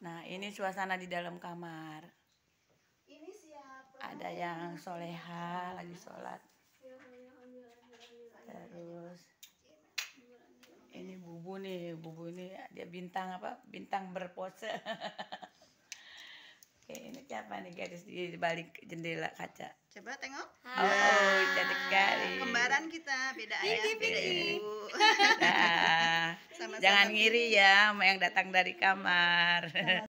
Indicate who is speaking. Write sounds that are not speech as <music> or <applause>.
Speaker 1: Nah, ini suasana di dalam kamar.
Speaker 2: Ini siapa? Ada yang
Speaker 1: soleha lagi sholat. Terus ini bubu nih, bubu ini dia bintang apa? Bintang berpose. <laughs> Oke, ini siapa nih gadis di balik jendela kaca?
Speaker 3: Coba tengok. Oh, oh cantik sekali. Kembaran kita, beda ayah, beda ibu.
Speaker 4: Jangan ngiri
Speaker 5: ya sama yang datang dari kamar. <laughs>